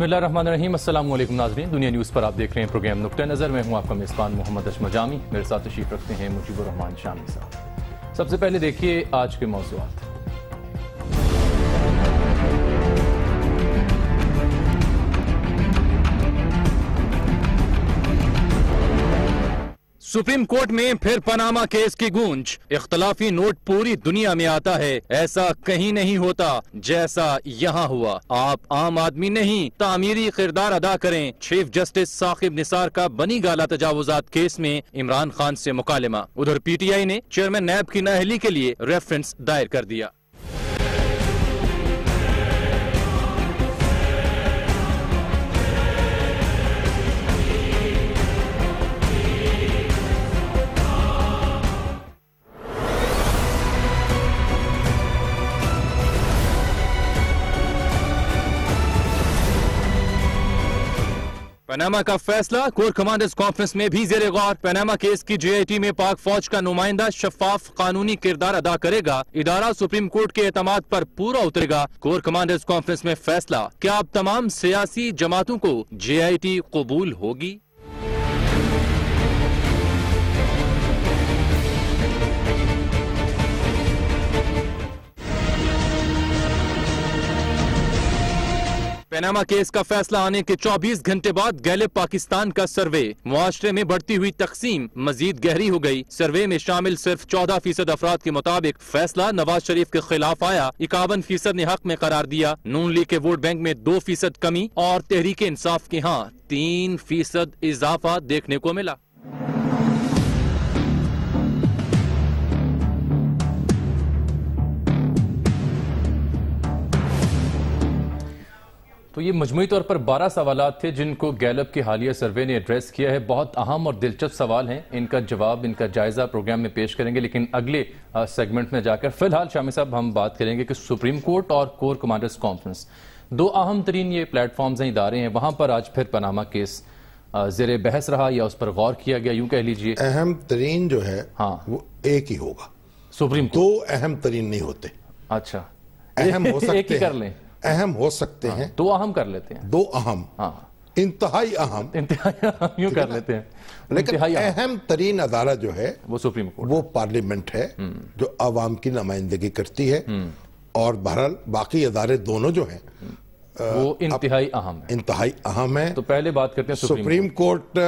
बसमीम अल्लाम नाजरीन दुनिया न्यूज़ पर आप देख रहे हैं प्रोग्राम नुक़ नज़र मैं हूँ आपका मेज़बान मोहम्मद अशम जामी मेरे साथ तशीफ रखते हैं मुजीबर रहमान शामी साहब सबसे पहले देखिए आज के मौजूद सुप्रीम कोर्ट में फिर पनामा केस की गूंज इख्तलाफी नोट पूरी दुनिया में आता है ऐसा कहीं नहीं होता जैसा यहाँ हुआ आप आम आदमी नहीं तामीरी किरदार अदा करें चीफ जस्टिस साकिब निसार का बनी गाला तजावजात केस में इमरान खान से मुकालमा उधर पीटीआई ने चेयरमैन नैब की नाहली के लिए रेफरेंस दायर कर दिया पनामा का फैसला कोर कमांडर्स कॉन्फ्रेंस में भी जेर गौर पनामा केस की जेआईटी में पाक फौज का नुमाइंदा शफाफ कानूनी किरदार अदा करेगा इदारा सुप्रीम कोर्ट के एतम पर पूरा उतरेगा कोर कमांडर्स कॉन्फ्रेंस में फैसला क्या अब तमाम सियासी जमातों को जे आई टी कबूल होगी पैनामा केस का फैसला आने के 24 घंटे बाद गैले पाकिस्तान का सर्वे मुआरे में बढ़ती हुई तकसीम मजीद गहरी हो गई सर्वे में शामिल सिर्फ 14 फीसद अफराद के मुताबिक फैसला नवाज शरीफ के खिलाफ आया इक्यावन फीसद ने हक में करार दिया नून लीग के वोट बैंक में दो फीसद कमी और तहरीक इंसाफ के यहाँ तीन फीसद इजाफा देखने को मिला तो ये मजमुई तौर पर 12 सवाल थे जिनको गैलप के हालिया सर्वे ने एड्रेस किया है बहुत अहम और दिलचस्प सवाल हैं इनका जवाब इनका जायजा प्रोग्राम में पेश करेंगे लेकिन अगले सेगमेंट में जाकर फिलहाल शामी साहब हम बात करेंगे कि सुप्रीम कोर्ट और कोर कमांडर्स कॉन्फ्रेंस दो अहम तरीन ये प्लेटफॉर्म हैं इदारे हैं वहां पर आज फिर पनामा केस जेर बहस रहा या उस पर गौर किया गया यूं कह लीजिए अहम तरीन जो है हाँ वो एक ही होगा सुप्रीम दो अहम तरीन नहीं होते अच्छा अहम हो सकते एक ही कर लें अहम हो सकते हाँ, हैं दो अहम कर लेते हैं दो अहम हाँ। इंतहाई अहम इंतहाई यूं कर लेते हैं लेकिन अहम तरीन अदारा जो है वो सुप्रीम कोर्ट वो पार्लियामेंट है हम्म। जो आवाम की नुमाइंदगी करती है हम्म। और बहरहाल बाकी अदारे दोनों जो हैं हम्म। वो इंतहाई अहम इंतहाई अहम है तो पहले बात करते हैं सुप्रीम कोर्ट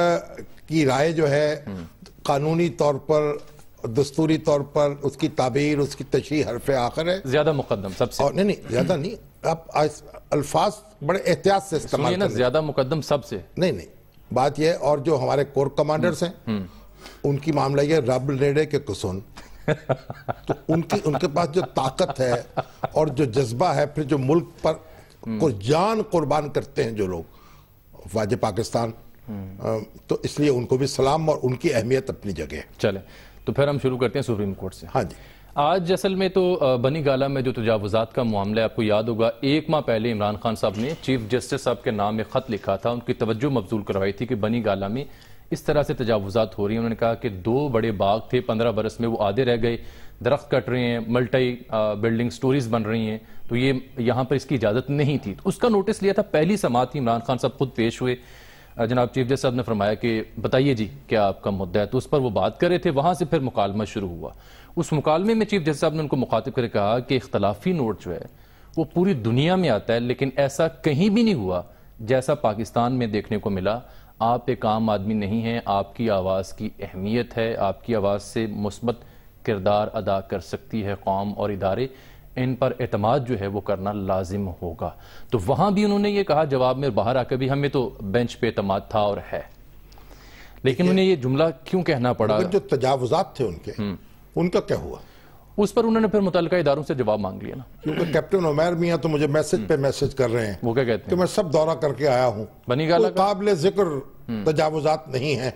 की राय जो है कानूनी तौर पर दस्तूरी तौर पर उसकी ताबीर उसकी तशी हरफ आखिर है ज्यादा मुकदम सबसे और नहीं नहीं ज्यादा नहीं आप अल्फाज बड़े एहतियात से इस्तेमाल ना ज्यादा मुकदम सबसे नहीं नहीं बात यह और जो हमारे कोर कमांडर्स हैं हम्म। उनकी मामला यह रब रेडे के कुसुन तो उनकी उनके पास जो ताकत है और जो जज्बा है फिर जो मुल्क पर हम्म। को जान कुर्बान करते हैं जो लोग वाज पाकिस्तान हम्म। तो इसलिए उनको भी सलाम और उनकी अहमियत अपनी जगह चले तो फिर हम शुरू करते हैं सुप्रीम कोर्ट से हाँ जी आज असल में तो बनी गाला में जो तजावजात का मामला है आपको याद होगा एक माह पहले इमरान खान साहब ने चीफ जस्टिस साहब के नाम में ख़त लिखा था उनकी तवज्जो मबजूल करवाई थी कि बनी गाला में इस तरह से तजावजात हो रही है उन्होंने कहा कि दो बड़े बाग थे पंद्रह बरस में वो आधे रह गए दरख्त कट रहे हैं मल्टी बिल्डिंग स्टोरीज बन रही हैं तो ये यहाँ पर इसकी इजाज़त नहीं थी तो उसका नोटिस लिया था पहली समात इमरान खान साहब खुद पेश हुए जनाब चीफ जस्ट साहब ने फरमाया कि बताइए जी क्या आपका मुद्दा है तो उस पर वो बात कर रहे थे वहां से फिर मुकालमा शुरू हुआ उस मुकालमे में चीफ जस्ट साहब ने उनको मुखातिब कर कहा कि इख्तलाफी नोट जो है वो पूरी दुनिया में आता है लेकिन ऐसा कहीं भी नहीं हुआ जैसा पाकिस्तान में देखने को मिला आप एक आम आदमी नहीं हैं आपकी आवाज़ की अहमियत है आपकी आवाज़ से मुस्बत किरदार अदा कर सकती है कौम और इदारे इन पर अतमाद जो है वो करना लाजिम होगा तो वहां भी उन्होंने ये कहा जवाब में बाहर आकर भी हमें तो बेंच पे अतमाद था और है लेकिन उन्हें ये जुमला क्यों कहना पड़ा जो तजावजात थे उनके हम्म। उनका क्या हुआ उस पर उन्होंने फिर मुतल इदारों से जवाब मांग लिया ना क्योंकि कैप्टन उमैर मियाँ तो मुझे मैसेज पे हम्म। मैसेज कर रहे हैं वो क्या कहते हैं कि मैं सब दौरा करके आया हूँ बनी गाला काबिल जिक्र हम्म। तजावजात नहीं है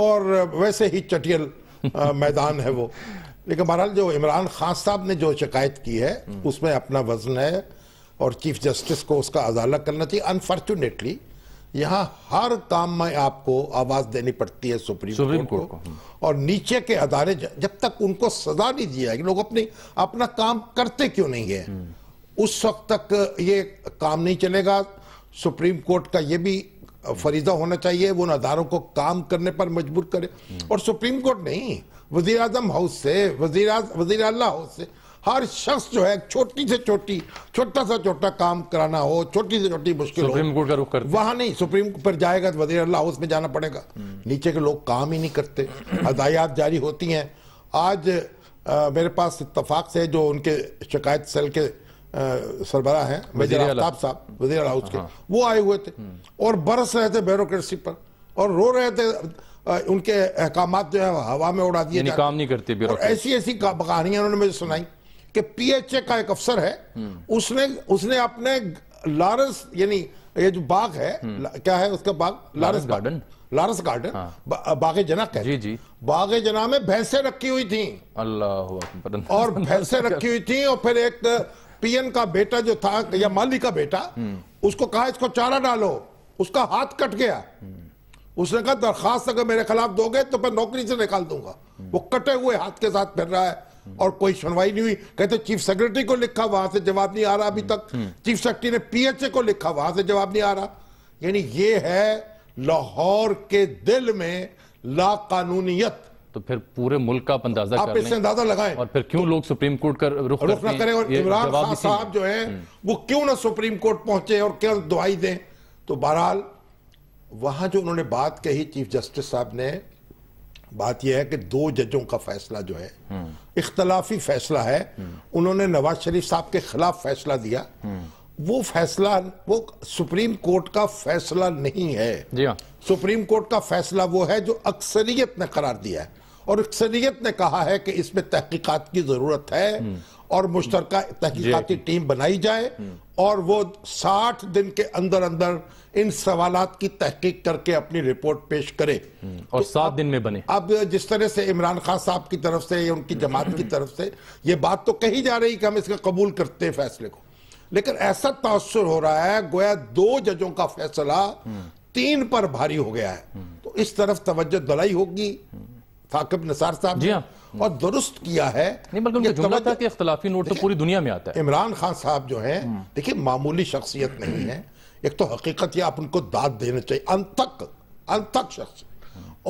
और वैसे ही चटियल मैदान है वो लेकिन बहरहाल जो इमरान खान साहब ने जो शिकायत की है उसमें अपना वजन है और चीफ जस्टिस को उसका अजाला करना चाहिए अनफॉर्चुनेटली यहाँ हर काम में आपको आवाज देनी पड़ती है सुप्रीम, सुप्रीम कोर्ट को, को हम्म। और नीचे के अदारे जब तक उनको सजा नहीं दी जाएगी लोग अपनी अपना काम करते क्यों नहीं है हम्म। उस वक्त तक ये काम नहीं चलेगा सुप्रीम कोर्ट का ये भी फरीजा होना चाहिए वो उन अदारों को काम करने पर मजबूर करे हम्म। और सुप्रीम कोर्ट नहीं वजी अजम हाउस से वजी वजीर अला हाउस से हर शख्स जो है छोटी से छोटी छोटा सा छोटा काम कराना हो छोटी से छोटी मुश्किल सुप्रीम कोर्ट का रुख कर वहां नहीं सुप्रीम पर जाएगा तो वजीर अला हाउस में जाना पड़ेगा नीचे के लोग काम ही नहीं करते हदायात जारी होती हैं आज आ, मेरे पास इतफाक से जो उनके शिकायत सेल के सरबरा हैं वजीर आफ्ताब साहब वजीर हाउस के हाँ। वो आए हुए थे और बरस रहे थे ब्यूरोक्रेसी पर और रो रहे थे उनके अहकाम जो है हवा में उड़ा दिए काम नहीं करते ऐसी ऐसी कहानियां उन्होंने मुझे सुनाई कि पीएचए का एक अफसर है हम्म। उसने उसने अपने लारस यानी ये जो बाग है हम्म। क्या है उसका बाग लारस गार्डन लारस गार्डन हाँ। बागे जना कहते जी जी बागे जना में भैंसे रखी हुई थी अल्लाह और भैंसे रखी हुई थी और फिर एक पीएन का बेटा जो था या माली का बेटा हम्म। उसको कहा इसको चारा डालो उसका हाथ कट गया उसने कहा दरखास्त अगर मेरे खिलाफ दोगे तो मैं नौकरी से निकाल दूंगा वो कटे हुए हाथ के साथ फिर रहा है और कोई सुनवाई नहीं हुई कहते चीफ सेक्रेटरी को लिखा वहां से जवाब नहीं आ रहा अभी तक हम्म। चीफ सेक्रेटरी ने पीएचए को लिखा वहां से जवाब नहीं आ रहा यानी ये है लाहौर के दिल में कानूनियत तो फिर पूरे मुल्क का अंदाजा आप इससे अंदाजा लगाए और फिर क्यों तो, लोग सुप्रीम कोर्ट का रुख रुख ना करें और इमरान खान साहब जो है हम्म। वो क्यों ना सुप्रीम कोर्ट पहुंचे और क्यों दुआई दें तो बहरहाल वहाँ जो उन्होंने बात कही चीफ जस्टिस साहब ने बात यह है कि दो जजों का फैसला जो है हम्म। इख्तलाफी फैसला है हम्म। उन्होंने नवाज शरीफ साहब के खिलाफ फैसला दिया हम्म। वो फैसला वो सुप्रीम कोर्ट का फैसला नहीं है हाँ। सुप्रीम कोर्ट का फैसला वो है जो अक्सरियत ने करार दिया है और अक्सरियत ने कहा है कि इसमें तहकीकात की जरूरत है और मुश्तर तहकीकती टीम बनाई जाए और वो साठ दिन के अंदर अंदर इन सवाल की तहकीक करके अपनी रिपोर्ट पेश करे हम्म, और तो सात दिन में बने अब जिस तरह से इमरान खान साहब की तरफ से या उनकी जमात की तरफ से ये बात तो कही जा रही कि हम इसका कबूल करते हैं फैसले को लेकिन ऐसा तासर हो रहा है गोया दो जजों का फैसला तीन पर भारी हो गया है हम्म। तो इस तरफ तवज्जो दलाई होगी साकिब निसार साहब जी हाँ और दुरुस्त किया है नहीं बल्कि जुमला था कि इख्तलाफी नोट तो पूरी दुनिया में आता है इमरान खान साहब जो है हम्म। देखिए मामूली शख्सियत नहीं है एक तो हकीकत यह आप उनको दाद देना चाहिए अंतक अंतक शख्स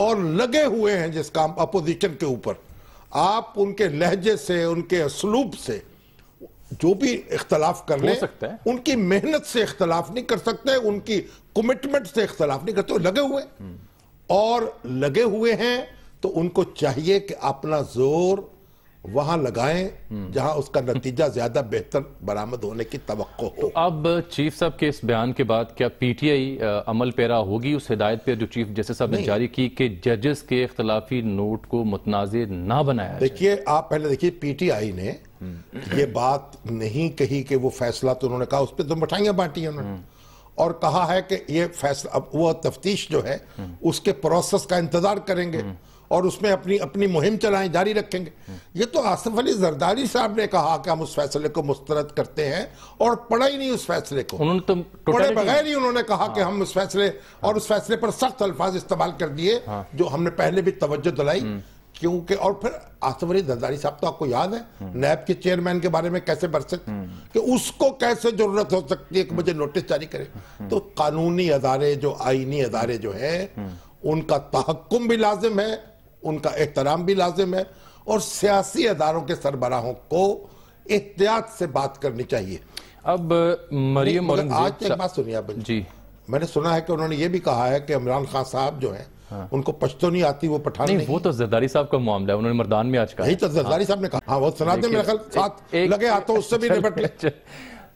और लगे हुए हैं जिस काम अपोजिशन के ऊपर आप उनके लहजे से उनके असलूब से जो भी इख्तलाफ कर ले सकते हैं उनकी मेहनत से इख्तलाफ नहीं कर सकते उनकी कमिटमेंट से इख्तलाफ नहीं करते लगे हुए और लगे हुए हैं तो उनको चाहिए कि अपना जोर वहां लगाएं जहां उसका नतीजा ज्यादा बेहतर बरामद होने की तवक्को हो तो अब चीफ साहब के इस बयान के बाद क्या पीटीआई अमल पैरा होगी उस हिदायत पे जो चीफ जस्टिस साहब ने जारी की कि जजेस के इख्तलाफी नोट को मुतनाज ना बनाया देखिए आप पहले देखिए पीटीआई ने हम्म। ये बात नहीं कही कि वो फैसला तो उन्होंने कहा उस पर तो मिठाइयां बांटी उन्होंने हम्म। और कहा है कि ये फैसला अब वो तफ्तीश जो है हम्म। उसके प्रोसेस का इंतजार करेंगे और उसमें अपनी अपनी मुहिम चलाएं जारी रखेंगे ये तो आसिफ अली जरदारी साहब ने कहा कि हम उस फैसले को मुस्तरद करते हैं और पढ़ा ही नहीं उस फैसले को उन्होंने तो पढ़े बगैर ही उन्होंने कहा हाँ। कि हम उस फैसले हाँ। और उस फैसले पर सख्त अल्फाज इस्तेमाल कर दिए हाँ। जो हमने पहले भी तवज्जो दिलाई हम्म। क्योंकि और फिर आसिफ अली जरदारी साहब तो आपको याद है हम्म। नैब के चेयरमैन के बारे में कैसे बरस हम्म। कि उसको कैसे जरूरत हो सकती है कि मुझे नोटिस जारी करे तो कानूनी अदारे जो आईनी अदारे जो है उनका तहक्कुम भी लाजिम है उनका एहतराम भी लाजिम है और सियासी अदारों के सरबराहों को एहतियात से बात करनी चाहिए अब मरियम आज एक बात सुनिए आप जी मैंने सुना है कि उन्होंने ये भी कहा है कि इमरान खान साहब जो है हाँ। उनको पश्तो नहीं आती वो पठान नहीं, नहीं वो तो जरदारी साहब का मामला है उन्होंने मरदान में आज कहा तो जरदारी हाँ। साहब ने कहा हाँ वो सुनाते मेरे ख्याल साथ एक, लगे हाथों उससे भी निपट ले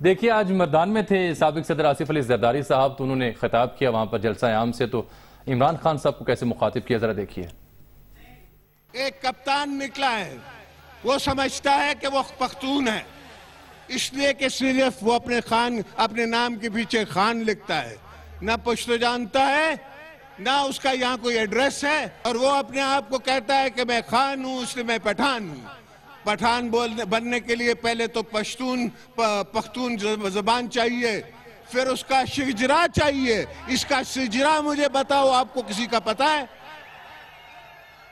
देखिए आज मरदान में थे सबक सदर आसिफ अली जरदारी साहब तो उन्होंने खिताब किया वहां पर जलसा आम से तो इमरान खान साहब को कैसे मुखातिब किया जरा देखिए एक कप्तान निकला है वो समझता है कि वो पख्तून है इसलिए कि सिर्फ वो अपने खान अपने नाम के पीछे खान लिखता है ना पुश्त तो जानता है ना उसका यहाँ कोई एड्रेस है और वो अपने आप को कहता है कि मैं खान हूँ इसलिए मैं पठान हूँ पठान बोलने बनने के लिए पहले तो पश्तून पख्तून जबान चाहिए फिर उसका शिजरा चाहिए इसका शिजरा मुझे बताओ आपको किसी का पता है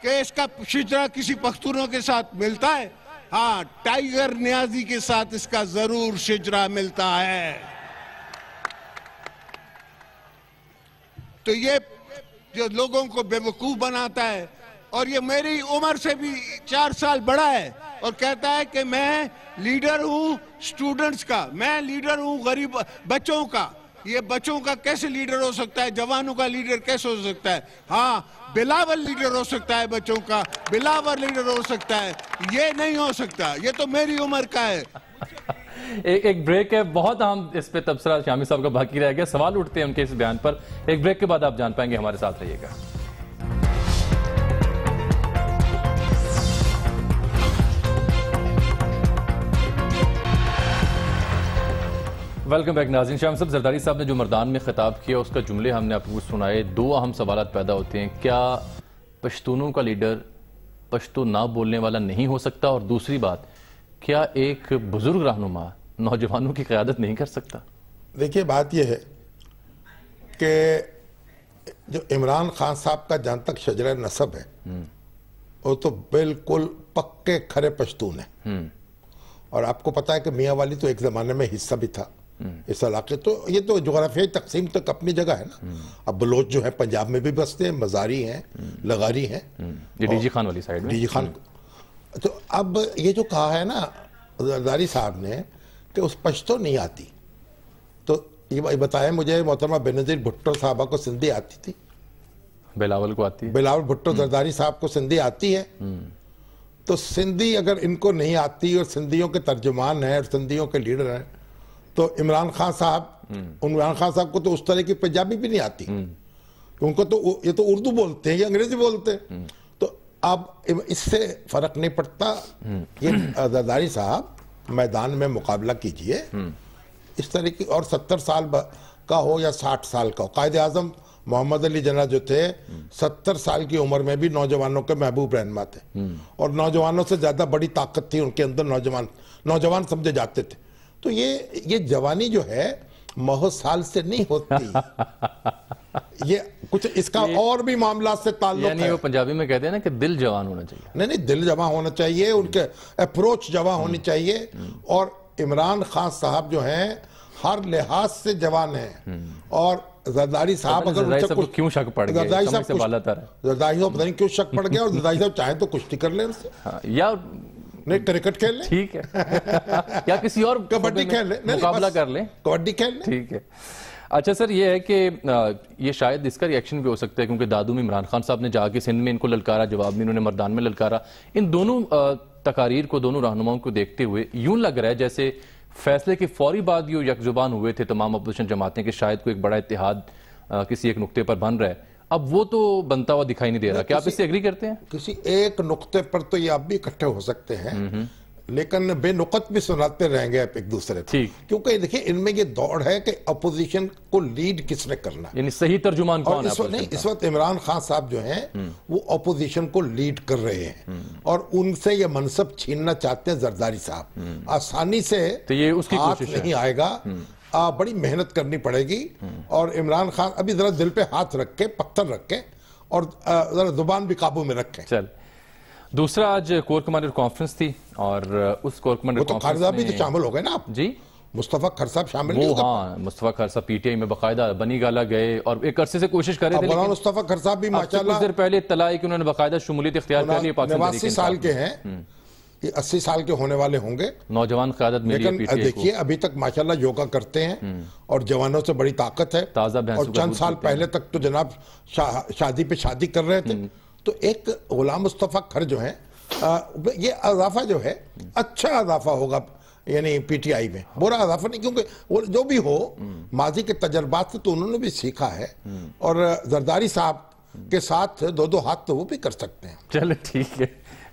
कि इसका शिजरा किसी पख्तूनों के साथ मिलता है हाँ टाइगर न्याजी के साथ इसका जरूर शिजरा मिलता है तो ये जो लोगों को बेवकूफ बनाता है और ये मेरी उम्र से भी चार साल बड़ा है और कहता है कि मैं लीडर हूँ स्टूडेंट्स का मैं लीडर हूँ गरीब बच्चों का ये बच्चों का कैसे लीडर हो सकता है जवानों का लीडर कैसे हो सकता है हाँ बिलावल लीडर हो सकता है बच्चों का बिलावल लीडर हो सकता है ये नहीं हो सकता ये तो मेरी उम्र का है एक एक ब्रेक है बहुत हम इस पे तबसरा शामी साहब का बाकी रह गया सवाल उठते हैं उनके इस बयान पर एक ब्रेक के बाद आप जान पाएंगे हमारे साथ रहिएगा वेलकम बैक नाजिन शाह साहब जरदारी साहब ने जो मरदान में खिताब किया उसका जुमले हमने आपको सुनाए दो अहम सवाल पैदा होते हैं क्या पश्तूनों का लीडर पश्तो ना बोलने वाला नहीं हो सकता और दूसरी बात क्या एक बुज़ुर्ग रहनुमा नौजवानों की क्यादत नहीं कर सकता देखिए बात यह है कि जो इमरान खान साहब का जहां तक शजर नसब है हम्म। वो तो बिल्कुल पक्के खरे पश्तून है हम्म। और आपको पता है कि मियाँ वाली तो एक ज़माने में हिस्सा भी था इस हम्म। इलाके तो ये तो जोग्राफियाई तकसीम तक अपनी जगह है ना हम्म। अब बलोच जो है पंजाब में भी बसते हैं मजारी हैं हम्म। लगारी हैं डी जी खान वाली साइड डी जी खान तो अब ये जो कहा है ना जरदारी साहब ने कि उस पश्तो नहीं आती तो ये बताया मुझे मोहतरमा बेनजीर भुट्टो साहबा को सिंधी आती थी बिलावल को आती बिलावल भुट्टो जरदारी साहब को सिंधी आती है तो सिंधी अगर इनको नहीं आती और सिंधियों के तर्जुमान हैं और सिंधियों के लीडर हैं तो इमरान खान साहब इमरान खान साहब को तो उस तरह की पंजाबी भी नहीं आती तो उनको तो ये तो उर्दू बोलते हैं या अंग्रेजी बोलते हैं तो अब इससे फर्क नहीं पड़ता ये जरदारी साहब मैदान में मुकाबला कीजिए इस तरह की और सत्तर साल का हो या साठ साल का हो कायद आजम मोहम्मद अली जना जो थे सत्तर साल की उम्र में भी नौजवानों के महबूब रहनमा थे और नौजवानों से ज़्यादा बड़ी ताकत थी उनके अंदर नौजवान नौजवान समझे जाते थे तो ये ये जवानी जो है महोसाल से नहीं होती ये कुछ इसका ये, और भी मामला से ताल्लुक यानी है। वो पंजाबी में कहते हैं ना कि दिल जवान होना चाहिए नहीं नहीं दिल जवान होना चाहिए उनके अप्रोच जवान होनी हम्म। चाहिए हम्म। और इमरान खान साहब जो हैं हर लिहाज से जवान हैं हम्म। और जरदारी साहब अगर क्यों शक पड़ गया जरदारी साहब पता नहीं क्यों शक पड़ गया और जरदारी साहब चाहे तो कुश्ती कर ले उनसे हाँ, या नहीं क्रिकेट खेल ले ठीक है या किसी और कबड्डी खेल ले मुकाबला कर ले कबड्डी खेल ले ठीक है अच्छा सर ये है कि ये शायद इसका रिएक्शन भी हो सकता है क्योंकि दादू में इमरान खान साहब ने जाके सिंध में इनको ललकारा जवाब में इन्होंने मरदान में ललकारा इन दोनों तकारीर को दोनों रहनुमाओं को देखते हुए यूं लग रहा है जैसे फैसले के फौरी बाद यू यकजुबान हुए थे तमाम अपोजिशन जमातें कि शायद कोई एक बड़ा इतिहाद किसी एक नुकते पर बन रहा है अब वो तो बनता हुआ दिखाई नहीं दे रहा क्या आप इससे एग्री करते हैं किसी एक नुकते पर तो ये आप भी इकट्ठे हो सकते हैं लेकिन बेनुकत भी सुनाते रहेंगे आप एक दूसरे को क्योंकि देखिए इनमें ये दौड़ है कि अपोजिशन को लीड किसने करना यानी सही तर्जुमान कौन इस है इस वक्त इमरान खान साहब जो हैं हम्म। वो अपोजिशन को लीड कर रहे हैं हम्म। और उनसे ये मनसब छीनना चाहते हैं जरदारी साहब हम्म। आसानी से तो ये उसकी हाथ नहीं आएगा आ, बड़ी मेहनत करनी पड़ेगी और इमरान खान अभी जरा दिल पे हाथ रख के पत्थर रख के और जरा जुबान भी काबू में रखें चल दूसरा आज कोर कमांडर कॉन्फ्रेंस थी और उस कोर कमांडर तो खरसा भी तो शामिल हो गए ना आप जी मुस्तफ़ा खर साहब शामिल वो हाँ मुस्तफ़ा खर साहब पीटीआई में बाकायदा बनी गाला गए और एक अरसे से कोशिश कर रहे थे मुस्तफ़ा खरसा भी माशाल्लाह देर पहले तलाई कि उन्होंने बाकायदा शमूलियत इख्तियार कर लिया पाकिस्तान साल के हैं ये साल के होने वाले होंगे नौजवान क्यादत लेकिन देखिए अभी तक माशाला योगा करते हैं हम्म। और जवानों से बड़ी ताकत है ताजा और चंद साल पहले तक तो जनाब शा, शादी पे शादी कर रहे थे हम्म। तो एक गुलाम मुस्तफ़ा खर जो है आ, ये अजाफा जो है अच्छा अजाफा होगा यानी पीटीआई में बुरा अजाफा नहीं क्योंकि वो जो भी हो हम्म। माजी के तजर्बात से तो उन्होंने भी सीखा है और जरदारी साहब के साथ दो दो हाथ तो वो भी कर सकते हैं चलो ठीक है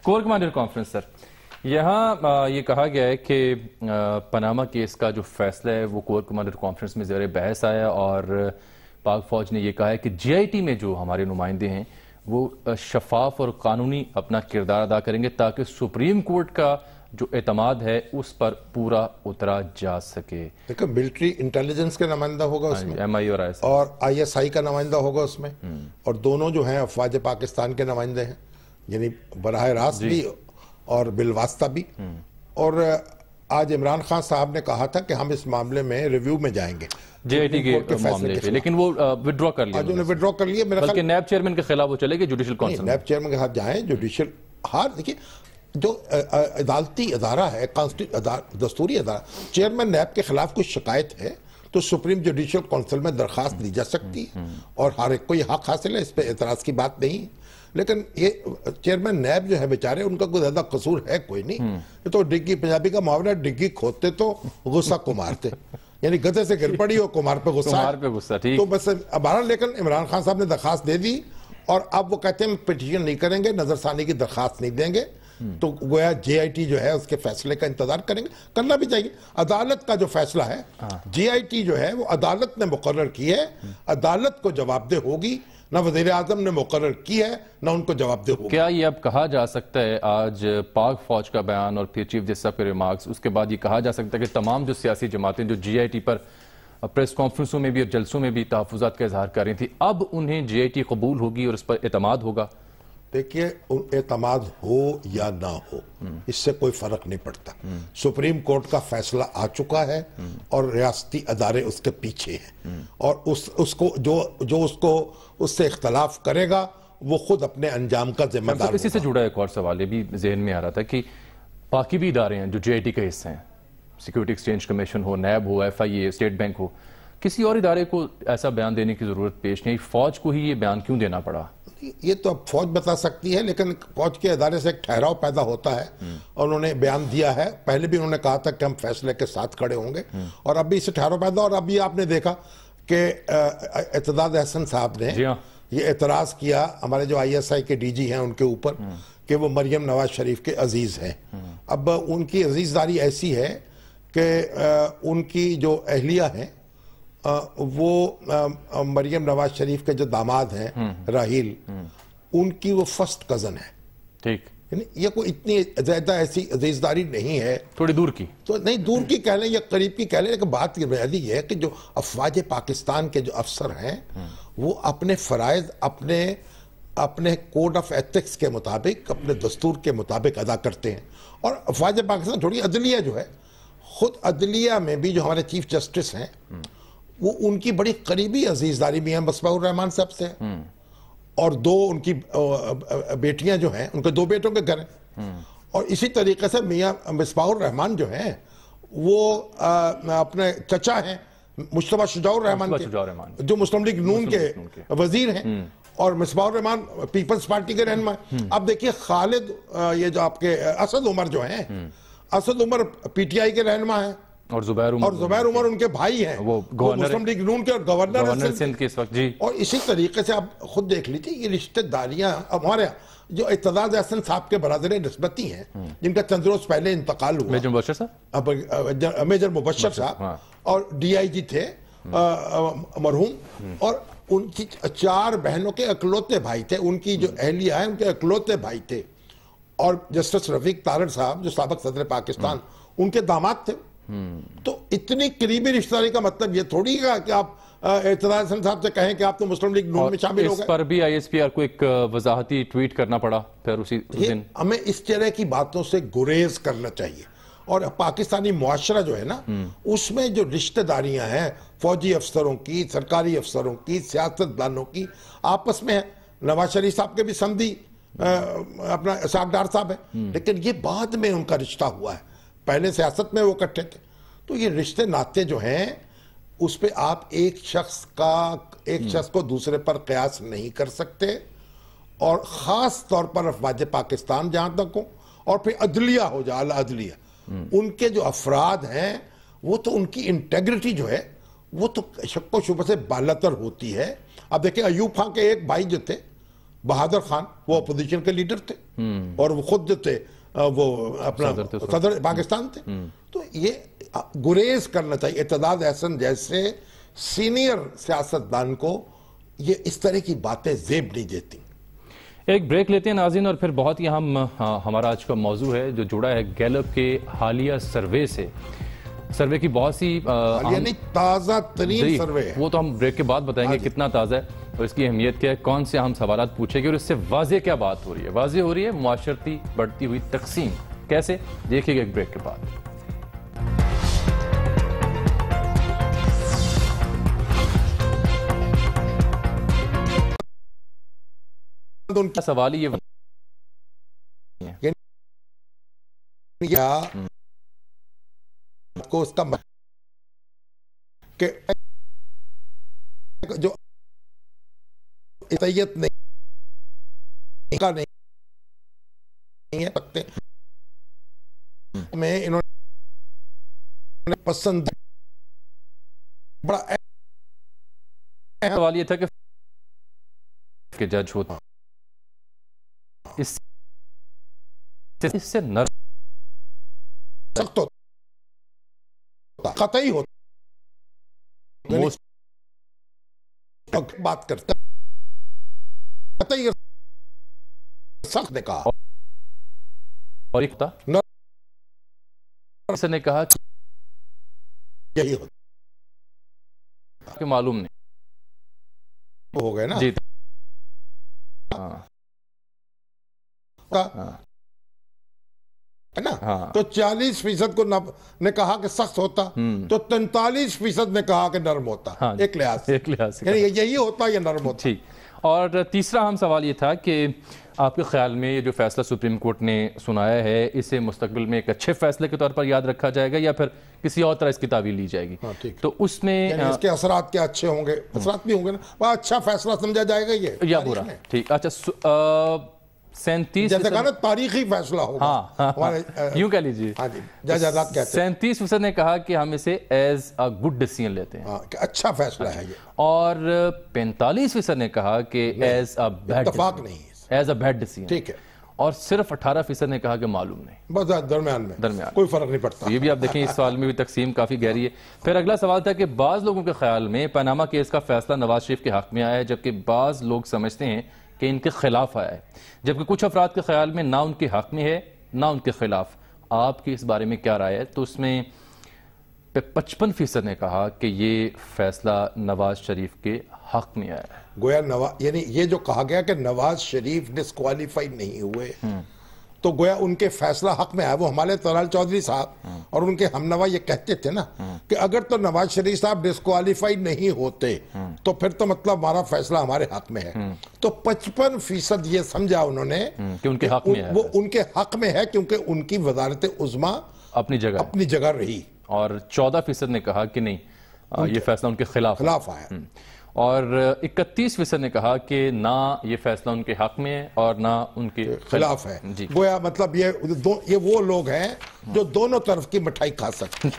कोर कमांडर कॉन्फ्रेंस सर यहाँ ये कहा गया है कि पनामा केस का जो फैसला है वो कोर कमांडर कॉन्फ्रेंस में ज़र बहस आया और पाक फौज ने यह कहा है कि जीआईटी में जो हमारे नुमाइंदे हैं वो शफाफ और कानूनी अपना किरदार अदा करेंगे ताकि सुप्रीम कोर्ट का जो एतमाद है उस पर पूरा उतरा जा सके देखो मिलिट्री इंटेलिजेंस हाँ का नुमाइंदा होगा उसमें एम आई और आई और आई एस आई का नुमाइंदा होगा उसमें और दोनों जो हैं अफवाज पाकिस्तान के नुमाइंदे हैं यानी बरह रास्त भी और बिलवास्ता भी और आज इमरान खान साहब ने कहा था कि हम इस मामले में रिव्यू में जाएंगे जेआईटी के, के मामले लेकिन वो कर लिया उन्होंने कर लिया मेरा बल्कि नैब चेयरमैन के खिलाफ वो चले गए जुडिशियल काउंसिल नैब चेयरमैन के जाएं जुडिशियल हार देखिए जो अदालती अदारा है दस्तूरी अदारा चेयरमैन नैब के खिलाफ कुछ शिकायत है तो सुप्रीम जुडिशियल काउंसिल में दरखास्त दी जा सकती है और हर एक को यह हक हासिल है इस पर एतराज की बात नहीं है लेकिन ये चेयरमैन नैब जो है बेचारे उनका कोई ज्यादा कसूर है कोई नहीं हम्म। तो डिग्गी पंजाबी का मामला डिग्गी खोदते तो गुस्सा को मारते यानी गधे से गिर पड़ी और कुमार पे गुस्सा कुमार पे गुस्सा ठीक तो बस बहरहाल लेकिन इमरान खान साहब ने दरखास्त दे दी और अब वो कहते हैं पिटिशन नहीं करेंगे नजरसानी की दरखास्त नहीं देंगे हम्म। तो गोया जेआईटी जो है उसके फैसले का इंतजार करेंगे करना भी चाहिए अदालत का जो फैसला है जेआईटी हाँ। जो है वो अदालत ने मुकर की है हम्म। अदालत को जवाबदेह होगी ना वजीर आजम ने मुकर की है ना उनको जवाब दे क्या ये अब कहा जा सकता है आज पाक फौज का बयान और फिर चीफ जस्टिस के रिमार्क्स उसके बाद ये कहा जा सकता है कि तमाम जो सियासी जमातें जो जी आई टी पर प्रेस कॉन्फ्रेंसों में भी और जलसों में भी तहफात का इजहार कर रही थी अब उन्हें जी आई टी कबूल होगी और उस पर अतमाद होगा देखिए एतमाद हो या ना हो इससे कोई फर्क नहीं पड़ता सुप्रीम कोर्ट का फैसला आ चुका है और रियासती अदारे उसके पीछे हैं और उस उसको जो जो उसको उससे इख्तलाफ करेगा वो खुद अपने अंजाम का जिम्मेदार इसी से जुड़ा एक और सवाल ये भी जहन में आ रहा था कि बाकी भी इदारे हैं जो जे के हिस्से हैं सिक्योरिटी एक्सचेंज कमीशन हो नैब हो F I A state bank हो किसी और इदारे को ऐसा बयान देने की जरूरत पेश नहीं फौज को ही ये बयान क्यों देना पड़ा ये तो अब फौज बता सकती है लेकिन फौज के अदारे से एक ठहराव पैदा होता है और उन्होंने बयान दिया है पहले भी उन्होंने कहा था कि हम फैसले के साथ खड़े होंगे और अब भी इसे ठहराव पैदा और अभी आपने देखा कि एतदाद अहसन साहब ने हाँ। ये एतराज़ किया हमारे जो आईएसआई के डीजी हैं उनके ऊपर कि वो मरियम नवाज शरीफ के अजीज़ हैं अब उनकी अजीज़दारी ऐसी है कि उनकी जो अहलिया हैं वो मरियम नवाज शरीफ के जो दामाद हैं हम्म। राहील हम्म। उनकी वो फर्स्ट कजन है ठीक ये कोई इतनी ज्यादा ऐसी रेजदारी नहीं है थोड़ी दूर की तो नहीं दूर की कह लें या करीब की कह लें लेकिन बात यह है कि जो अफवाज पाकिस्तान के जो अफसर हैं हम्म। वो अपने फ़रज़ अपने अपने कोड ऑफ एथिक्स के मुताबिक अपने दस्तूर के मुताबिक अदा करते हैं और अफवाज पाकिस्तान थोड़ी अदलिया जो है खुद अदलिया में भी जो हमारे चीफ जस्टिस हैं वो उनकी बड़ी करीबी अजीजदारी भी है रहमान साहब से और दो उनकी बेटियां जो हैं उनके दो बेटों के घर हैं और इसी तरीके से मियाँ मिसबाउर रहमान जो हैं वो आ, अपने चचा हैं मुशतबा रहमान के जो मुस्लिम लीग नून के वजीर हैं हम्म। और मिसबाउर रहमान पीपल्स पार्टी के रहनमा हम्म। अब देखिए खालिद ये जो आपके असद उमर जो हैं हम्म। असद उमर पीटीआई के रहनमा हैं और जुबैर उमर और जुबैर उमर उनके भाई हैं वो मुस्लिम लीग नून के और गवर्नर सिंध के इस वक्त जी और इसी तरीके से आप खुद देख लीजिए ये रिश्तेदारियां हमारे जो इतजाज अहसन साहब के बरदर नस्बती हैं जिनका चंद रोज पहले इंतकाल हुआ मेजर मुबशर साहब मेजर मुबशर साहब हाँ। और डी आई जी थे हम्म। मरहूम और उनकी चार बहनों के अकलौते भाई थे उनकी जो हम्म। अहलिया है उनके अकलौते भाई थे और जस्टिस रफीक तारड़ साहब जो सबक सदर पाकिस्तान हम्म। उनके दामाद थे तो इतनी करीबी रिश्तेदारी का मतलब ये थोड़ी का कि आप साहब से कहें कि आप तो मुस्लिम लीग नून में शामिल हो गए पर भी आईएसपीआर को एक वजाहती ट्वीट करना पड़ा फिर उसी दिन हमें इस तरह की बातों से गुरेज करना चाहिए और पाकिस्तानी मुआरा जो है ना हम्म। उसमें जो रिश्तेदारियां हैं फौजी अफसरों की सरकारी अफसरों की सियासतदानों की आपस में है नवाज शरीफ साहब के भी संधि अपना साहब है हम्म। लेकिन ये बाद में उनका रिश्ता हुआ है पहले सियासत में वो इकट्ठे थे तो ये रिश्ते नाते जो हैं उस पर आप एक शख्स का एक हम्म। शख्स को दूसरे पर कयास नहीं कर सकते और ख़ास तौर पर अफवाज पाकिस्तान जहाँ तक हो और फिर अदलिया हो जाए अला अदलिया हम्म। उनके जो अफराद हैं वो तो उनकी इंटेग्रिटी जो है वो तो शक्को शुभ से बालतर होती है अब देखिए अयूब खां के एक भाई जो थे बहादुर खान वो अपोजिशन हम्म। के लीडर थे और वो खुद जो थे वो अपना सदर तो पाकिस्तान थे हम्म। तो ये गुरेज करना चाहिए इतदाद अहसन जैसे सीनियर सियासतदान को ये इस तरह की बातें जेब नहीं देती एक ब्रेक लेते हैं नाजिन और फिर बहुत ही हम हमारा आज का मौजू है जो जुड़ा है गैलब के हालिया सर्वे से सर्वे की बहुत सी हाँ यानी ताज़ा तरीन सर्वे है। वो तो हम ब्रेक के बाद बताएंगे हाँ कितना ताज़ा है और इसकी अहमियत क्या है कौन से हम सवाल पूछेंगे और इससे वाजे क्या बात हो रही है वाजे हो रही है माशरती बढ़ती हुई तकसीम कैसे देखिएगा एक ब्रेक के बाद तो उनका सवाल ये क्या हम्म। को उसका के जो सैयद नहीं का नहीं नहीं है सकते में इन्होंने पसंद बड़ा सवाल ये था कि के जज होते इससे इससे नर्स सख्त होता होता कतई होता बात करते कतई सख्त ने कहा और एक होता ने कहा कि यही होता मालूम नहीं हो गए ना जी हाँ।, हाँ। है ना हाँ। तो चालीस फीसद को ने कहा कि सख्त होता हम्म। तो तैतालीस फीसद ने कहा कि नरम होता हाँ, एक लिहाज एक लिहाज यही होता या नरम होता ठीक और तीसरा हम सवाल ये था कि आपके ख्याल में ये जो फैसला सुप्रीम कोर्ट ने सुनाया है इसे मुस्तबिल में एक अच्छे फैसले के तौर पर याद रखा जाएगा या फिर किसी और तरह इसकी तावील ली जाएगी हाँ, तो उसमें आ... हाँ। इसके असर क्या अच्छे होंगे असरात भी होंगे ना वह अच्छा फैसला समझा जाएगा ये या बुरा ठीक अच्छा सैंतीस जैसे कहा ना तारीखी फैसला होगा हाँ, हाँ, हाँ, यूं कह लीजिए हाँ सैंतीस फीसद ने कहा कि हम इसे एज अ गुड डिसीजन लेते हैं हाँ, अच्छा फैसला है ये और पैंतालीस फीसद ने कहा कि एज अ बैड नहीं एज अ बैड डिसीजन ठीक है और सिर्फ अठारह फीसद ने कहा कि मालूम नहीं बस हाँ, दरमियान में दरमियान कोई फर्क नहीं पड़ता तो ये भी आप देखें इस सवाल में भी तकसीम काफ़ी गहरी है फिर अगला सवाल था कि बाज़ लोगों के ख्याल में पनामा केस का फैसला नवाज शरीफ के हक में आया है जबकि बाज़ लोग समझते हैं कि इनके खिलाफ आया है जबकि कुछ अफराद के ख्याल में ना उनके हक में है ना उनके खिलाफ आपकी इस बारे में क्या राय है तो उसमें पचपन फीसद ने कहा कि ये फैसला नवाज शरीफ के हक में आया है गोया नवाज यानी ये जो कहा गया कि नवाज शरीफ डिस्कालीफाई नहीं हुए हम्म। तो गोया उनके फैसला हक में आया वो हमारे तलाल चौधरी साहब हाँ। और उनके हमनवा ये कहते थे ना हाँ। कि अगर तो नवाज शरीफ साहब डिस्कालीफाई नहीं होते हाँ। तो फिर तो मतलब हमारा फैसला हमारे हक में है तो पचपन फीसद ये समझा उन्होंने कि उनके हक में है वो उनके हक में है क्योंकि उनकी वजारत उजमा अपनी जगह अपनी जगह रही और चौदह फीसद ने कहा कि नहीं ये फैसला उनके खिलाफ खिलाफ आया हम्म। और 31 फीसद ने कहा कि ना ये फैसला उनके हक में है और ना उनके खिलाफ है जी गोया मतलब ये दो ये वो लोग हैं जो दोनों तरफ की मिठाई खा सकते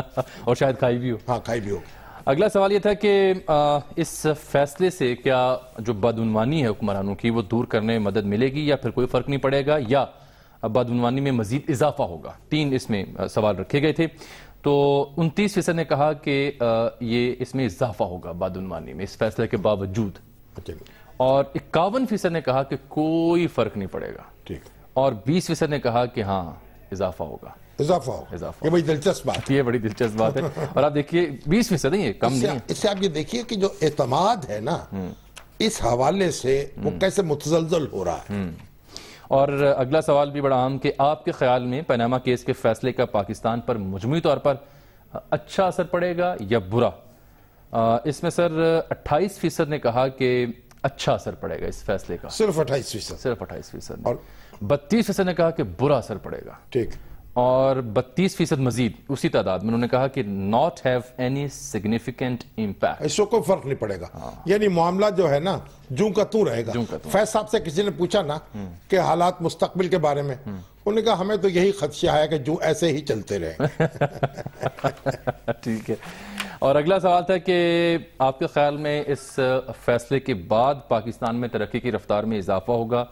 और शायद खाई भी हो हाँ खाई भी हो अगला सवाल ये था कि इस फैसले से क्या जो बदनवानी है हुक्मरानों की वो दूर करने में मदद मिलेगी या फिर कोई फर्क नहीं पड़ेगा या बदनवानी में मजीद इजाफा होगा तीन इसमें सवाल रखे गए थे तो उनतीस फीसद ने कहा कि ये इसमें इजाफा होगा बदनमानी में इस फैसले के बावजूद और इक्यावन फीसद ने कहा कि कोई फर्क नहीं पड़ेगा ठीक और बीस फीसद ने कहा कि हाँ इजाफा होगा इजाफा होगा इजाफा ये बड़ी दिलचस्प बात ये बड़ी दिलचस्प बात है और आप देखिए बीस फीसद ये कम नहीं इससे आप ये देखिए कि जो एतमाद है ना हम्म। इस हवाले से वो हम्म। कैसे मुतजलजल हो रहा है हम्म। और अगला सवाल भी बड़ा आम कि आपके ख्याल में पैनामा केस के फैसले का पाकिस्तान पर मजमू तौर पर अच्छा असर पड़ेगा या बुरा इसमें सर 28 फीसद ने कहा कि अच्छा असर पड़ेगा इस फैसले का सिर्फ 28 फीसद सिर्फ 28 फीसद और बत्तीस फीसद ने कहा कि बुरा असर पड़ेगा ठीक और 32 फीसद मजीद उसी तादाद में उन्होंने कहा कि not have any significant impact इसको कोई फर्क नहीं पड़ेगा हाँ। यानी मामला जो है ना जू का तू रहेगा फैज साहब से किसी ने पूछा ना हम्म। कि हालात मुस्तकबिल के बारे में हम्म। उन्होंने कहा हमें तो यही खदशा है कि जू ऐसे ही चलते रहे ठीक है और अगला सवाल था कि आपके ख्याल में इस फैसले के बाद पाकिस्तान में तरक्की की रफ्तार में इजाफा होगा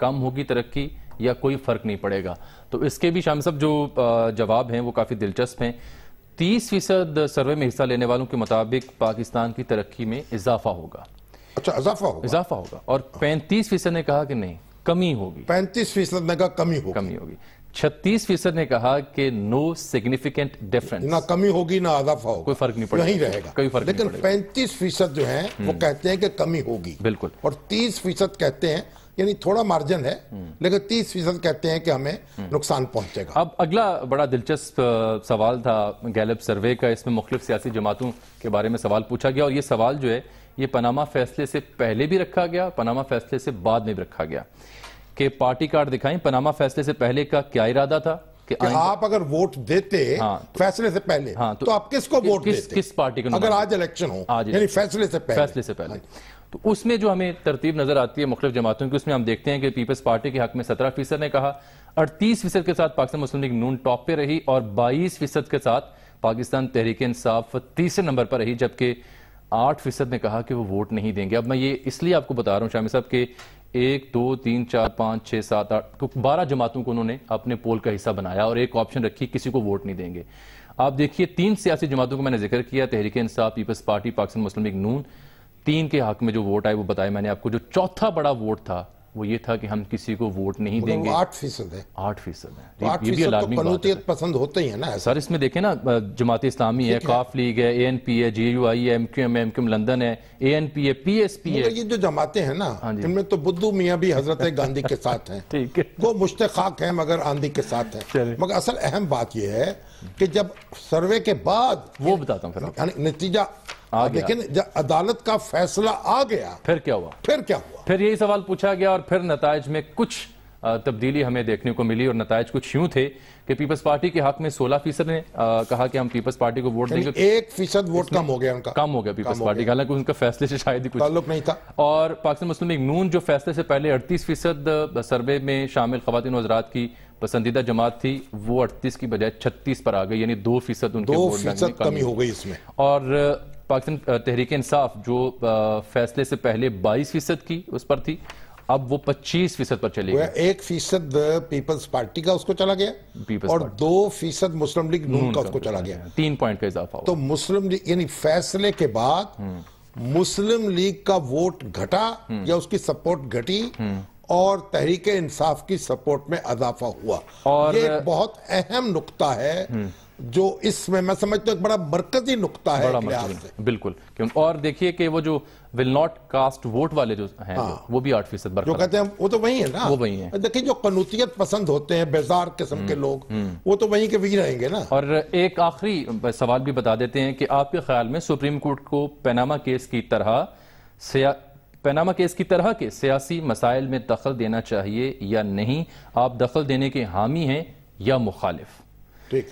कम होगी तरक्की या कोई फर्क नहीं पड़ेगा तो इसके भी शाम साहब जो जवाब हैं वो काफ़ी दिलचस्प हैं तीस फीसद सर्वे में हिस्सा लेने वालों के मुताबिक पाकिस्तान की तरक्की में इजाफा होगा अच्छा इजाफा होगा इजाफा होगा और पैंतीस फीसद ने कहा कि नहीं कमी होगी पैंतीस फीसद ने कहा कमी होगी कमी होगी छत्तीस फीसद ने कहा कि नो सिग्निफिकेंट डिफरेंस ना कमी होगी ना अजाफा होगा कोई फर्क नहीं पड़ेगा नहीं रहेगा कोई फर्क लेकिन पैंतीस फीसद जो है वो हम्म। कहते हैं कि कमी होगी बिल्कुल और तीस फीसद कहते हैं यानी थोड़ा मार्जिन है लेकिन तीस फीसद कहते हैं कि हमें नुकसान पहुंचेगा अब अगला बड़ा दिलचस्प सवाल था गैलब सर्वे का इसमें मुख्तलिफ सियासी जमातों के बारे में सवाल पूछा गया और ये सवाल जो है ये पनामा फैसले से पहले भी रखा गया पनामा फैसले से बाद में भी रखा गया कि पार्टी कार्ड दिखाएं पनामा फैसले से पहले का क्या इरादा था कि, कि आप अगर वोट देते हाँ, तो, फैसले से पहले हाँ, तो, तो आप किसको कि, वोट किस, देते किस पार्टी को अगर आज इलेक्शन हो आज यानी फैसले से पहले फैसले से पहले हाँ तो उसमें जो हमें तरतीब नजर आती है मुख्तफ जमातों की उसमें हम देखते हैं कि पीपल्स पार्टी के हक में सत्रह फीसद ने कहा अड़तीस फीसद के साथ Pakistan Muslim League Noon top पे रही और बाईस फीसद के साथ पाकिस्तान तहरीक इंसाफ तीसरे नंबर पर रही जबकि आठ फीसद ने कहा कि वो वोट नहीं देंगे अब मैं ये इसलिए आपको बता रहा हूँ शामिल साहब के एक दो तीन चार पाँच छः सात आठ तो बारह जमातों को उन्होंने अपने पोल का हिस्सा बनाया और एक ऑप्शन रखी किसी को वोट नहीं देंगे आप देखिए तीन सियासी जमातों को मैंने जिक्र किया Tehreek Insaf Peoples Party Pakistan Muslim League Noon तीन के हक में जो वोट आए वो बताया मैंने आपको जो चौथा बड़ा वोट था वो ये था कि हम किसी को वोट नहीं तो देंगे आठ फीसद है आठ फीसद है तो आठ ये भी तो पसंद होते ही है ना सर इसमें देखें ना जमात इस्लामी है काफ लीग है एन पी है जी यू आई है M Q M M Q London है ए एन पी है पी एस पी है तो ये जो जमाते हैं ना हाँ इनमें तो बुद्धू मिया भी हजरत गांधी के साथ हैं ठीक है वो मुश्ताक है मगर आंधी के साथ है मगर असल अहम बात यह है कि जब सर्वे के बाद वो बताता हूँ नतीजा आ गया लेकिन अदालत का फैसला आ गया फिर क्या हुआ फिर क्या हुआ फिर यही सवाल पूछा गया और फिर नतज में कुछ तब्दीली हमें देखने को मिली और नतज कुछ यूं थे कि पीपल्स पार्टी के हक में 16 फीसद ने आ, कहा कि हम पीपल्स पार्टी को वोट देंगे एक फीसद वोट कम हो गया उनका कम हो गया पीपल्स पार्टी का हालांकि उनका फैसले से शायद ही कुछ ताल्लुक नहीं था और पाकिस्तान मुस्लिम लीग नून जो फैसले से पहले अड़तीस फीसद सर्वे में शामिल खातन हजरात की पसंदीदा जमात थी वो अड़तीस की बजाय छत्तीस पर आ गई यानी दो फीसद उनके दो फीसद कमी हो गई इसमें और पाकिस्तान तहरीक इंसाफ जो फैसले से पहले बाईस फीसद की उस पर थी अब वो 25 फीसद पर चली गई एक फीसद पीपल्स पार्टी का उसको चला गया और दो फीसद मुस्लिम लीग नून का उसको चला गया तीन पॉइंट का इजाफा तो मुस्लिम लीग यानी फैसले के बाद हम्म। मुस्लिम लीग का वोट घटा हम्म। या उसकी सपोर्ट घटी हम्म। और तहरीक इंसाफ की सपोर्ट में अजाफा हुआ और ये बहुत अहम नुकता है हम्म। जो इसमें मैं समझता हूँ एक बड़ा मरकजी नुकता है बिल्कुल क्यों और देखिए कि वो जो विल नॉट कास्ट वोट वाले जो हैं हाँ, वो भी आठ फीसद जो कहते हैं वो तो वही है ना वो वही है देखिए जो कनूतियत पसंद होते हैं बेजार किस्म के हम्म। लोग हम्म। वो तो वहीं के वही रहेंगे ना और एक आखिरी सवाल भी बता देते हैं कि आपके ख्याल में सुप्रीम कोर्ट को पैनामा केस की तरह पैनामा केस की तरह के सियासी मसाइल में दखल देना चाहिए या नहीं आप दखल देने के हामी हैं या मुखालिफ ठीक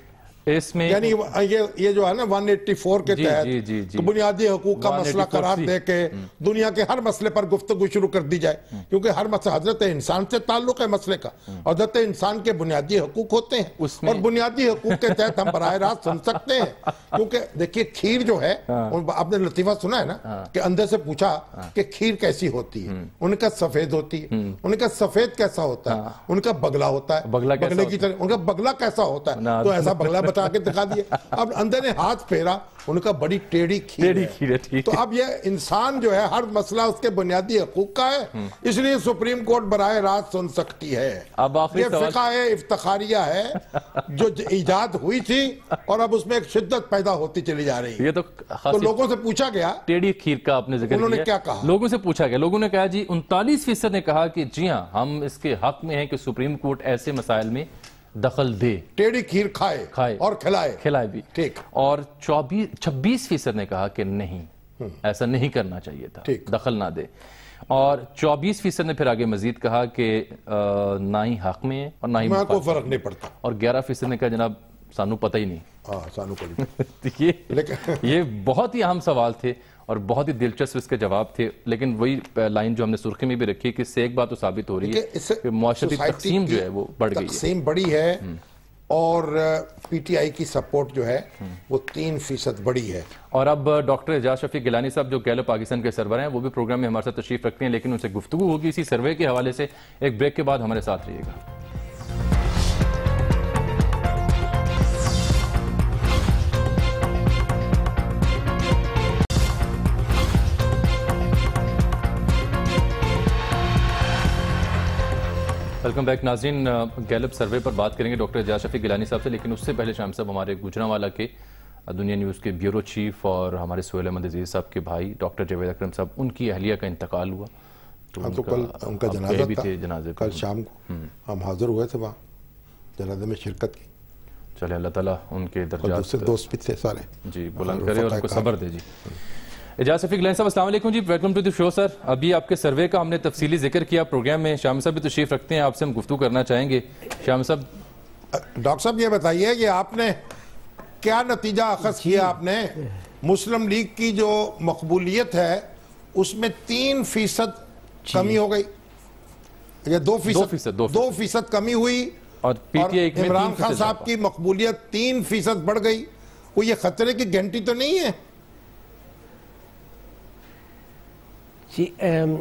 इसमें यानी ये ये जो है ना 184 के तहत तो बुनियादी हकूक का मसला करार दे के हम्म। दुनिया के हर मसले पर गुफ्तगु शुरू कर दी जाए हम्म। क्योंकि हर मसला हजरत इंसान से ताल्लुक है मसले का हम्म। हजरत इंसान के बुनियादी हकूक होते हैं और बुनियादी हकूक के तहत हम बरह रास्त सुन सकते हैं हाँ। क्योंकि देखिए खीर जो है हाँ। आपने लतीफा सुना है ना हाँ। कि अंदर से पूछा कि खीर कैसी होती है उनका सफेद होती है उनका सफेद कैसा होता है उनका बगला होता है बगला की तरह उनका बगला कैसा होता है तो ऐसा बगला बता के दिखा दिया अब अंदर ने हाथ फेरा उनका बड़ी टेढ़ी खीर टेढ़ी खीर है ठीक तो अब ये इंसान जो है हर मसला उसके बुनियादी हकूक का है हम्म। इसलिए सुप्रीम कोर्ट बराए रात सुन सकती है अब ये फिका है इफ्तारिया है जो ईजाद हुई थी और अब उसमें एक शिद्दत पैदा होती चली जा रही है ये तो, तो लोगों से पूछा गया टेढ़ी खीर का आपने जिक्र उन्होंने क्या कहा लोगों से पूछा गया लोगों ने कहा जी उनतालीस फीसद ने कहा कि जी हाँ हम इसके हक में है कि सुप्रीम कोर्ट ऐसे मसाइल में दखल दे टेढ़ी खीर खाए खाए और खिलाए खिलाए भी ठीक और चौबीस छब्बीस फीसद ने कहा कि नहीं हम्म। ऐसा नहीं करना चाहिए था दखल ना दे और 24 फीसद ने फिर आगे मजीद कहा कि ना ही हक में है और ना ही को फर्क नहीं पड़ता और 11 फीसद ने कहा जनाब सानू पता ही नहीं आ, हाँ, सानू तो ये ये बहुत ही अहम सवाल थे और बहुत ही दिलचस्प इसके जवाब थे लेकिन वही लाइन जो हमने सुर्खी में भी रखी कि इससे एक बात तो साबित हो रही है कि तकसीम जो है वो बढ़ गई तकसीम बड़ी है हम्म। और पीटीआई की सपोर्ट जो है वो तीन फीसद बड़ी है और अब डॉक्टर एजाज शफी गिलानी साहब जो गैलो पाकिस्तान के सर्वर हैं वो भी प्रोग्राम में हमारे साथ तशरीफ रखते हैं लेकिन उनसे गुफ्तु होगी इसी सर्वे के हवाले से एक ब्रेक के बाद हमारे साथ रहिएगा वेलकम बैक नाजीन गैलप सर्वे पर बात करेंगे डॉक्टर एजाज शफी गिलानी साहब से लेकिन उससे पहले शाम साहब हमारे गुजरावाला के दुनिया न्यूज़ के ब्यूरो चीफ और हमारे सोहेल अहमद अजीज़ साहब के भाई डॉक्टर जावेद अक्रम साहब उनकी अहलिया का इंतकाल हुआ तो, हाँ, तो उनका, तो कल उनका जनाजा भी थे जनाजे कल शाम को हम्म। हम हाजिर हुए थे वहाँ जनाजे में शिरकत की चले अल्लाह तला उनके दर्जा दोस्त भी थे सारे जी बुलंद करे और उनको सबर दे जी एजाज सफी गलैन साहब Aslam ji welcome to the show sir अभी आपके सर्वे का हमने तफसीली जिक्र किया प्रोग्राम में शाम साहब भी तशरीफ़ रखते हैं आपसे हम गुफ्तु करना चाहेंगे शाम साहब डॉक्टर साहब ये बताइए कि आपने क्या नतीजा अखज किया आपने मुस्लिम लीग की जो मकबूलियत है उसमें तीन फीसद कमी हो गई या दो फीसद दो फीसद कमी हुई और इमरान खान साहब की मकबूलियत तीन फीसद बढ़ गई वो ये खतरे की घंटी तो नहीं है जी एम,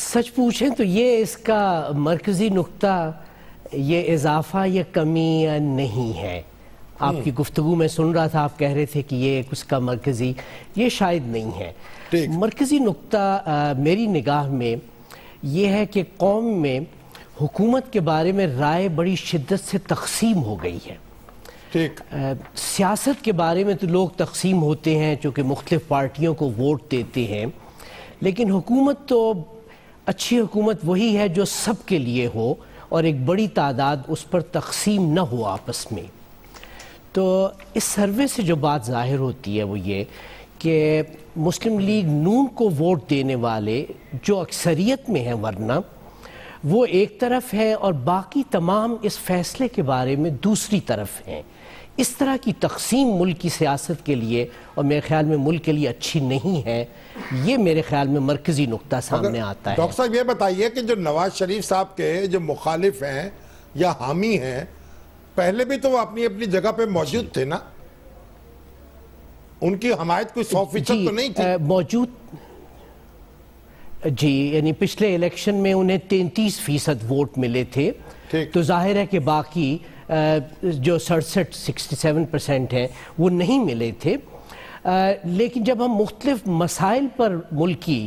सच पूछें तो ये इसका मरकज़ी नुक्ता ये इजाफा या कमी या नहीं है आपकी हम्म। गुफ्तु में सुन रहा था आप कह रहे थे कि ये उसका मरकज़ी ये शायद नहीं है मरकज़ी नुक्ता मेरी निगाह में यह है कि कौम में हुकूमत के बारे में राय बड़ी शिद्दत से तकसीम हो गई है ठीक सियासत के बारे में तो लोग तकसीम होते हैं चूँकि मुख्तफ पार्टियों को वोट देते हैं लेकिन हुकूमत तो अच्छी हुकूमत वही है जो सब के लिए हो और एक बड़ी तादाद उस पर तकसीम ना हो आपस में तो इस सर्वे से जो बात ज़ाहिर होती है वो ये कि मुस्लिम लीग नून को वोट देने वाले जो अक्सरियत में हैं वरना वो एक तरफ है और बाकी तमाम इस फैसले के बारे में दूसरी तरफ हैं इस तरह की तकसीम मुल्क की सियासत के लिए और मेरे ख्याल में मुल्क के लिए अच्छी नहीं है ये मेरे ख्याल में मरकजी नुकता सामने आता है डॉक्टर साहब ये बताइए कि जो नवाज शरीफ साहब के जो मुखालिफ हैं या हामी हैं पहले भी तो वो अपनी अपनी जगह पे मौजूद थे ना उनकी हमायत कोई सौ फीसद तो नहीं थी मौजूद जी यानी पिछले इलेक्शन में उन्हें तैंतीस फीसद वोट मिले थे तो जाहिर है कि बाकी जो सड़सठ सिक्सटी सेवन परसेंट हैं वो नहीं मिले थे लेकिन जब हम मुख्तलिफ मसाइल पर मुल्की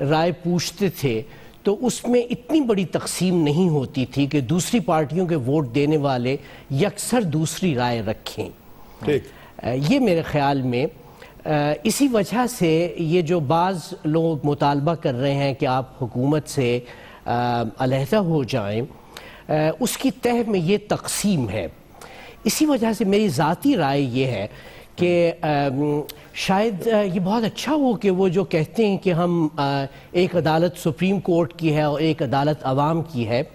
राय पूछते थे तो उसमें इतनी बड़ी तकसीम नहीं होती थी कि दूसरी पार्टियों के वोट देने वाले यकसर दूसरी राय रखें ये मेरे ख्याल में इसी वजह से ये जो बाज़ लोग मुतालबा कर रहे हैं कि आप हुकूमत से अलहदा हो जाएं उसकी तह में ये तकसीम है इसी वजह से मेरी ज़ाती राय यह है कि शायद ये बहुत अच्छा हो कि वो जो कहते हैं कि हम एक अदालत सुप्रीम कोर्ट की है और एक अदालत आवाम की है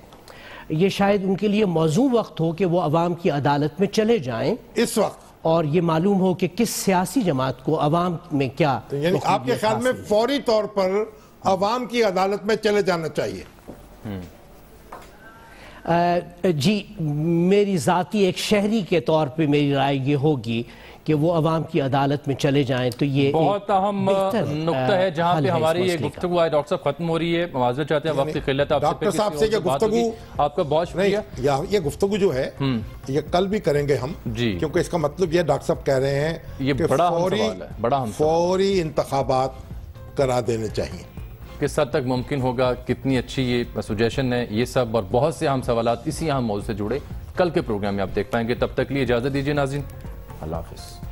ये शायद उनके लिए मौजू वक्त हो कि वो अवाम की अदालत में चले जाएं इस वक्त और ये मालूम हो कि किस सियासी जमात को अवाम में क्या तो यानी आपके ख्याल में फौरी तौर पर अवाम की अदालत में चले जाना चाहिए हम्म। जी मेरी ज़ाती एक शहरी के तौर पर मेरी राय ये होगी कि वो अवाम की अदालत में चले जाए तो ये बहुत अहम नुकता है जहाँ पे हमारी ये गुफ्तु आज डॉक्टर साहब खत्म हो रही है चाहते हैं वक्त की किल्लत डॉक्टर साहब से गुफ्तगु आपका बहुत शुक्रिया ये गुफ्तगु जो है हम्म। ये कल भी करेंगे हम जी क्योंकि इसका मतलब ये डॉक्टर साहब कह रहे हैं ये फौरी बड़ा फौरी इंतबात करा देने चाहिए किस हद तक मुमकिन होगा कितनी अच्छी ये सुजेशन है ये सब और बहुत से अहम सवाल इसी अहम मौजू से जुड़े कल के प्रोग्राम में आप देख पाएंगे तब तक लिए इजाज़त दीजिए नाजिन अल्लाह हाफिज़